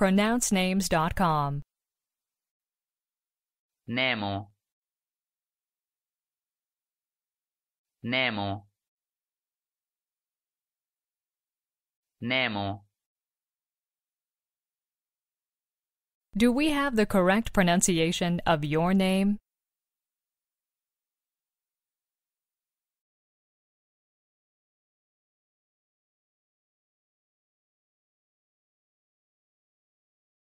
pronouncenames.com. Nemo Nemo Nemo Do we have the correct pronunciation of your name?